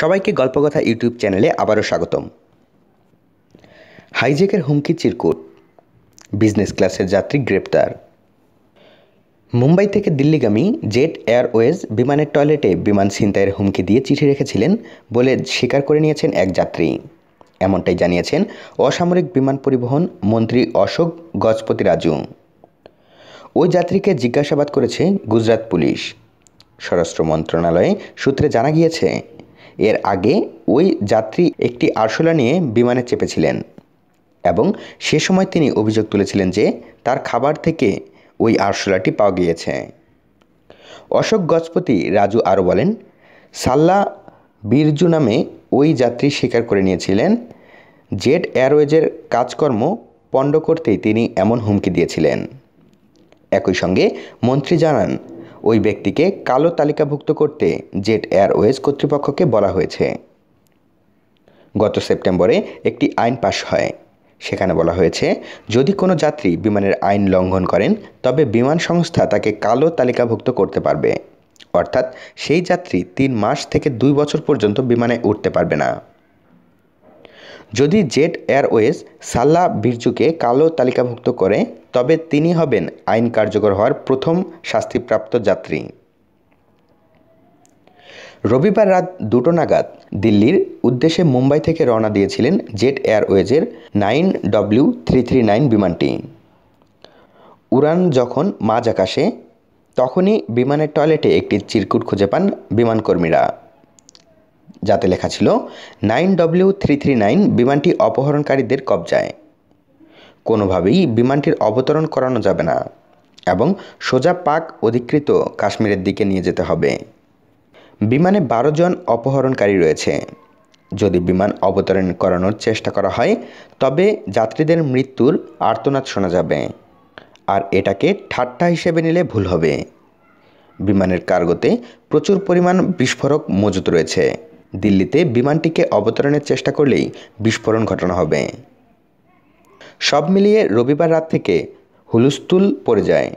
সবাইকে গল্পকথা ইউটিউব চ্যানেলে আবারও স্বাগতম হাইজেকের হুমকি চিরকুট বিজনেস ক্লাসের যাত্রী গ্রেপ্তার মুম্বাই থেকে দিল্লিগামী জেট এয়ারওয়েজ বিমানের টয়লেটে বিমান ছিনতাইয়ের হুমকি দিয়ে চিঠি রেখেছিলেন বলে স্বীকার করে নিয়েছেন এক যাত্রী এমনটাই জানিয়েছেন অসামরিক বিমান পরিবহন মন্ত্রী অশোক গজপতি রাজু ওই যাত্রীকে জিজ্ঞাসাবাদ করেছে গুজরাট পুলিশ স্বরাষ্ট্র মন্ত্রণালয়ে সূত্রে জানা গিয়েছে এর আগে ওই যাত্রী একটি আরশোলা নিয়ে বিমানে চেপেছিলেন এবং সে সময় তিনি অভিযোগ তুলেছিলেন যে তার খাবার থেকে ওই আরশোলাটি পাওয়া গিয়েছে অশোক গজপতি রাজু আরও বলেন সাল্লা বীরজু নামে ওই যাত্রী স্বীকার করে নিয়েছিলেন জেট এয়ারওয়েজের কাজকর্ম পণ্ড করতেই তিনি এমন হুমকি দিয়েছিলেন একই সঙ্গে মন্ত্রী জানান ওই ব্যক্তিকে কালো তালিকাভুক্ত করতে জেট এয়ারওয়েজ কর্তৃপক্ষকে বলা হয়েছে গত সেপ্টেম্বরে একটি আইন পাশ হয় সেখানে বলা হয়েছে যদি কোনো যাত্রী বিমানের আইন লঙ্ঘন করেন তবে বিমান সংস্থা তাকে কালো তালিকাভুক্ত করতে পারবে অর্থাৎ সেই যাত্রী তিন মাস থেকে দুই বছর পর্যন্ত বিমানে উঠতে পারবে না যদি জেট এয়ারওয়েজ সাল্লা বিরজুকে কালো তালিকাভুক্ত করে তবে তিনি হবেন আইন কার্যকর হওয়ার প্রথম শাস্তিপ্রাপ্ত যাত্রী রবিবার রাত দুটো নাগাদ দিল্লির উদ্দেশ্যে মুম্বাই থেকে রওনা দিয়েছিলেন জেট এয়ারওয়েজের nine W three three nine বিমানটি উড়ান যখন মাঝ আকাশে তখনই বিমানের টয়লেটে একটি চিরকুট খুঁজে পান বিমানকর্মীরা যাতে লেখা ছিল nine W three three nine বিমানটি অপহরণকারীদের কবজায় কোনোভাবেই বিমানটির অবতরণ করানো যাবে না এবং সোজা পাক অধিকৃত কাশ্মীরের দিকে নিয়ে যেতে হবে বিমানে বারো জন অপহরণকারী রয়েছে যদি বিমান অবতরণ করানোর চেষ্টা করা হয় তবে যাত্রীদের মৃত্যুর আর্তনাদ শোনা যাবে আর এটাকে ঠাট্টা হিসেবে নিলে ভুল হবে বিমানের কার্গোতে প্রচুর পরিমাণ বিস্ফোরক মজুত রয়েছে দিল্লিতে বিমানটিকে অবতরণের চেষ্টা করলেই বিস্ফোরণ ঘটানো হবে সব মিলিয়ে রবিবার রাত থেকে হুলুস্তুল পড়ে যায়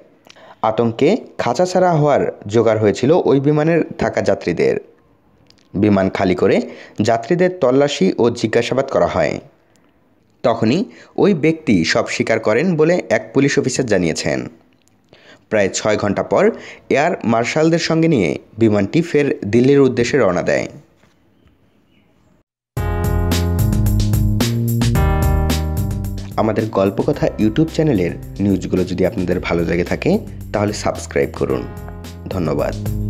আতঙ্কে খাঁচা ছাড়া হওয়ার জোগাড় হয়েছিল ওই বিমানের থাকা যাত্রীদের বিমান খালি করে যাত্রীদের তল্লাশি ও জিজ্ঞাসাবাদ করা হয় তখনই ওই ব্যক্তি সব স্বীকার করেন বলে এক পুলিশ অফিসার জানিয়েছেন প্রায় ছয় ঘন্টা পর এয়ার মার্শালদের সঙ্গে নিয়ে বিমানটি ফের দিল্লির উদ্দেশ্যে রওনা দেয় আমাদের গল্পকথা ইউটিউব চ্যানেলের নিউজগুলো যদি আপনাদের ভালো লেগে থাকে তাহলে সাবস্ক্রাইব করুন ধন্যবাদ